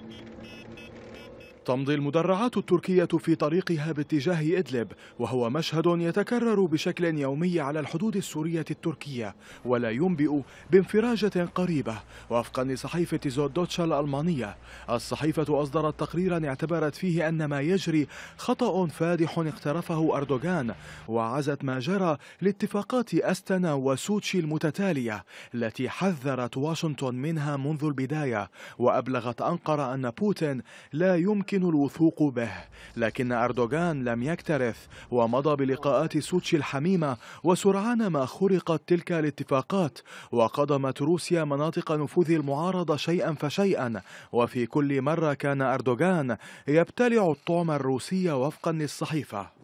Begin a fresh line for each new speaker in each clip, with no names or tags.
あ تمضي المدرعات التركية في طريقها باتجاه إدلب وهو مشهد يتكرر بشكل يومي على الحدود السورية التركية ولا ينبئ بانفراجة قريبة وفقا لصحيفة زودوتشا الألمانية الصحيفة أصدرت تقريرا اعتبرت فيه أن ما يجري خطأ فادح اقترفه أردوغان وعزت ما جرى لاتفاقات أستنا وسوتشي المتتالية التي حذرت واشنطن منها منذ البداية وأبلغت أنقرة أن بوتين لا يمكن يمكن الوثوق به لكن أردوغان لم يكترث ومضى بلقاءات سوتشي الحميمة وسرعان ما خرقت تلك الاتفاقات وقدمت روسيا مناطق نفوذ المعارضة شيئا فشيئا وفي كل مرة كان أردوغان يبتلع الطعم الروسي وفقا للصحيفة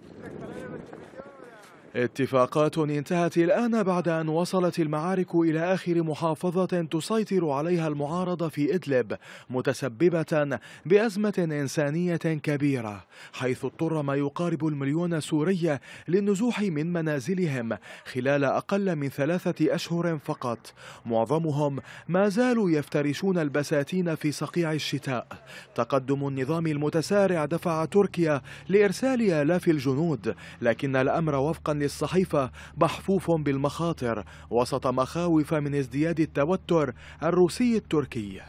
اتفاقات انتهت الآن بعد أن وصلت المعارك إلى آخر محافظة تسيطر عليها المعارضة في إدلب متسببة بأزمة إنسانية كبيرة حيث اضطر ما يقارب المليون سوري للنزوح من منازلهم خلال أقل من ثلاثة أشهر فقط معظمهم ما زالوا يفترشون البساتين في صقيع الشتاء تقدم النظام المتسارع دفع تركيا لإرسال آلاف الجنود لكن الأمر وفقا الصحيفة محفوف بالمخاطر وسط مخاوف من ازدياد التوتر الروسي التركي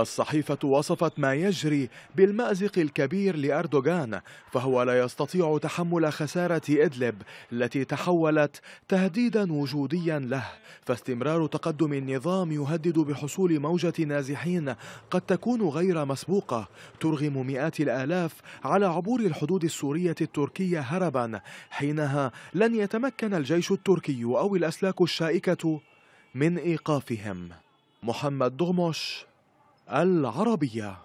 الصحيفة وصفت ما يجري بالمأزق الكبير لأردوغان فهو لا يستطيع تحمل خسارة إدلب التي تحولت تهديدا وجوديا له فاستمرار تقدم النظام يهدد بحصول موجة نازحين قد تكون غير مسبوقة ترغم مئات الآلاف على عبور الحدود السورية التركية هربا حينها لن يتمكن الجيش التركي أو الأسلاك الشائكة من إيقافهم محمد دغموش العربية